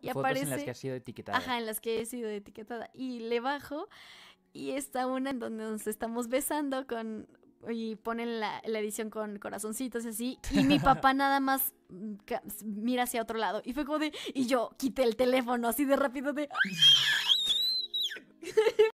Y Fotos aparece, en las que ha sido etiquetada. Ajá, en las que he sido etiquetada. Y le bajo y está una en donde nos estamos besando con y ponen la, edición con corazoncitos así. Y mi papá nada más mira hacia otro lado. Y fue como de. Y yo quité el teléfono así de rápido de.